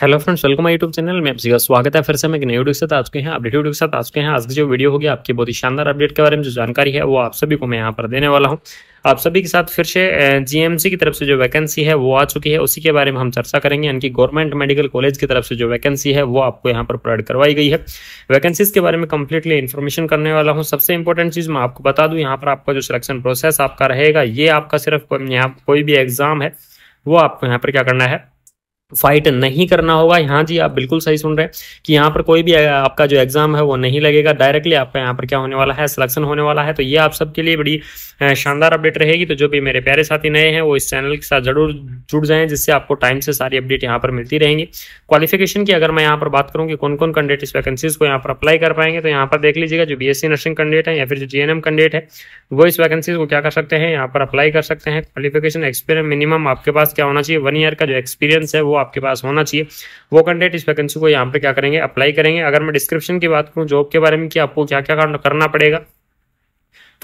hello friends welcome my YouTube channel में आप स्वागत है फिर से मैं एक नई वीडियो के साथ आ चुके हैं अपडेट वीडियो के साथ आ चुके हैं आज की जो वीडियो होगी आपकी बहुत ही शानदार अपडेट के बारे में जो जानकारी है वो आप सभी को मैं यहाँ पर देने वाला हूँ आप सभी के साथ फिर से जीएमसी की तरफ से जो वैकेंसी है वो आ चुकी है उसी के बारे में हम चर्चा करेंगे यानी कि गवर्नमेंट मेडिकल कॉलेज की तरफ से जो वैकेंसी है वो आपको यहाँ पर प्रोवाइड करवाई गई है वैकेंसीज के बारे में कम्प्लीटली इन्फॉर्मेशन करने वाला हूँ सबसे इंपॉर्टेंट चीज़ मैं आपको बता दूँ यहाँ पर आपका जो सिलेक्शन प्रोसेस आपका रहेगा ये आपका सिर्फ यहाँ कोई भी एग्जाम है वो आपको यहाँ पर क्या करना है फाइट नहीं करना होगा यहाँ जी आप बिल्कुल सही सुन रहे हैं कि यहाँ पर कोई भी आपका जो एग्जाम है वो नहीं लगेगा डायरेक्टली आपका यहाँ पर क्या होने वाला है सिलेक्शन होने वाला है तो ये आप सबके लिए बड़ी शानदार अपडेट रहेगी तो जो भी मेरे प्यारे साथी नए हैं वो इस चैनल के साथ जरूर जुड़ जाएं जिससे आपको टाइम से सारी अपडेट यहाँ पर मिलती रहेंगी क्वालिफिकेशन की अगर मैं यहाँ पर बात करूँ कि कौन कौन कैंडिडेट इस वैकेंसीज को यहाँ पर अप्लाई कर पाएंगे तो यहाँ पर देख लीजिएगा जो बी नर्सिंग कैंडिडेट है या फिर जो जी कैंडिडेट है वो इस वैकेंसीज को क्या कर सकते हैं यहाँ पर अप्लाई कर सकते हैं क्वालिफिकेशन एक्सपीरियंस मिनिमम आपके पास क्या होना चाहिए वन ईयर का जो एक्सपीरियंस है वो वो आपके पास होना चाहिए वो कैंडिडेट इस वैकेंसी को यहाँ पे क्या करेंगे अप्लाई करेंगे अगर मैं डिस्क्रिप्शन की बात करूँ जॉब के बारे में कि आपको क्या क्या करना पड़ेगा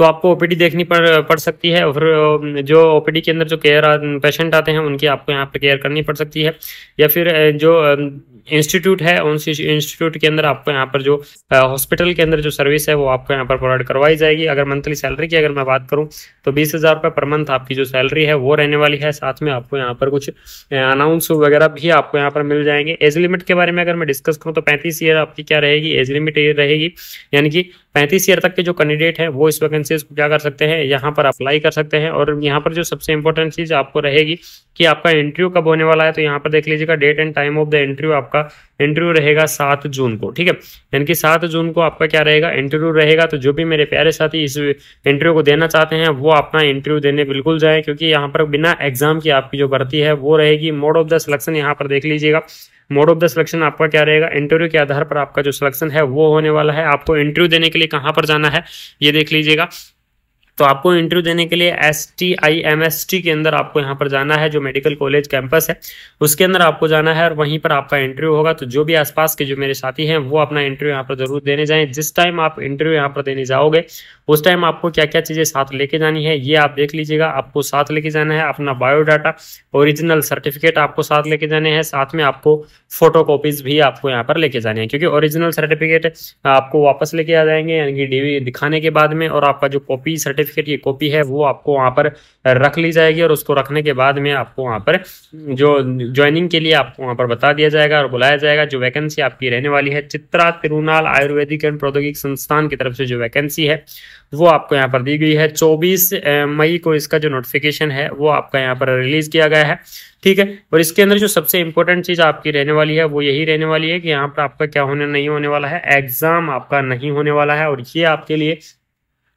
तो आपको ओपीडी देखनी पड़ पड़ सकती है और फिर जो ओपीडी के अंदर जो केयर पेशेंट आते हैं उनकी आपको यहाँ पर केयर करनी पड़ सकती है या फिर जो इंस्टीट्यूट है उन इंस्टीट्यूट के अंदर आपको यहाँ पर जो हॉस्पिटल के अंदर जो सर्विस है वो आपको यहाँ पर प्रोवाइड करवाई जाएगी अगर मंथली सैलरी की अगर मैं बात करूँ तो बीस हज़ार रुपये पर मंथ आपकी जो सैलरी है वो रहने वाली है साथ में आपको यहाँ पर कुछ अनाउंस वगैरह भी आपको यहाँ पर मिल जाएंगे एज लिमिट के बारे में अगर मैं डिस्कस करूँ तो पैंतीस ईयर आपकी क्या रहेगी एज लिमिट रहेगी यानी कि पैंतीस ईयर तक के जो कैंडिडेट है वो इस वैकेंसी से इसको क्या कर सकते हैं यहाँ पर अप्लाई कर सकते हैं और यहाँ पर जो सबसे इंपॉर्टेंट चीज़ आपको रहेगी कि आपका इंटरव्यू कब होने वाला है तो यहाँ पर देख लीजिएगा date and time of the interview आपका इंटरव्यू रहेगा सात जून को ठीक है यानी कि सात जून को आपका क्या रहेगा इंटरव्यू रहेगा तो जो भी मेरे प्यारे साथी इस इंटरव्यू को देना चाहते हैं वो अपना इंटरव्यू देने बिल्कुल जाए क्योंकि यहाँ पर बिना एग्जाम की आपकी जो भर्ती है वो रहेगी मोड ऑफ द सिलेक्शन यहाँ पर देख लीजिएगा मोड ऑफ द सिलेक्शन आपका क्या रहेगा इंटरव्यू के आधार पर आपका जो सिलेक्शन है वो होने वाला है आपको इंटरव्यू देने के लिए कहाँ पर जाना है ये देख लीजिएगा तो आपको इंटरव्यू देने के लिए S T I M S T के अंदर आपको यहाँ पर जाना है जो मेडिकल कॉलेज कैंपस है उसके अंदर आपको जाना है और वहीं पर आपका इंटरव्यू होगा तो जो भी आसपास के जो मेरे साथी हैं वो अपना इंटरव्यू यहाँ पर जरूर देने जाएं जिस टाइम आप इंटरव्यू यहाँ पर देने जाओगे उस टाइम आपको क्या क्या चीज़ें साथ लेके जानी है ये आप देख लीजिएगा आपको साथ लेके जाना है अपना बायोडाटा ओरिजिनल सर्टिफिकेट आपको साथ लेके जाने हैं साथ में आपको फोटो भी आपको यहाँ पर लेके जाने हैं क्योंकि ओरिजिनल सर्टिफिकेट आपको वापस लेके आ जाएंगे यानी कि डीवी दिखाने के बाद में और आपका जो कॉपी सर्टिफिकेट सर्टिफिकेट की कॉपी है वो आपको वहाँ पर रख ली जाएगी और उसको रखने के बाद में आपको वहाँ पर जो ज्वाइनिंग के लिए आपको वहाँ पर बता दिया जाएगा और बुलाया जाएगा जो वैकेंसी आपकी रहने वाली है चित्रा तिरुनाल आयुर्वेदिक एंड प्रौद्योगिक संस्थान की तरफ से जो वैकेंसी है वो आपको यहाँ पर दी गई है चौबीस मई को इसका जो नोटिफिकेशन है वो आपका यहाँ पर रिलीज किया गया है ठीक है और इसके अंदर जो सबसे इंपॉर्टेंट चीज़ आपकी रहने वाली है वो यही रहने वाली है कि यहाँ पर आपका क्या होने नहीं होने वाला है एग्जाम आपका नहीं होने वाला है और ये आपके लिए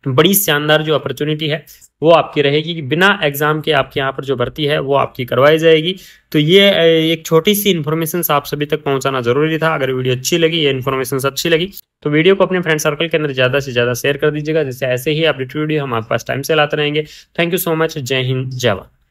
बड़ी शानदार जो अपॉर्चुनिटी है वो आपकी रहेगी कि बिना एग्जाम के आपके यहाँ पर जो भर्ती है वो आपकी करवाई जाएगी तो ये एक छोटी सी इन्फॉर्मेशन आप सभी तक पहुँचाना जरूरी था अगर वीडियो अच्छी लगी ये इन्फॉर्मेशन अच्छी लगी तो वीडियो को अपने फ्रेंड सर्कल के अंदर ज़्यादा से ज़्यादा शेयर कर दीजिएगा जैसे ऐसे ही अपडेट वीडियो हम आपके पास टाइम से लाते रहेंगे थैंक यू सो मच जय हिंद जय भारत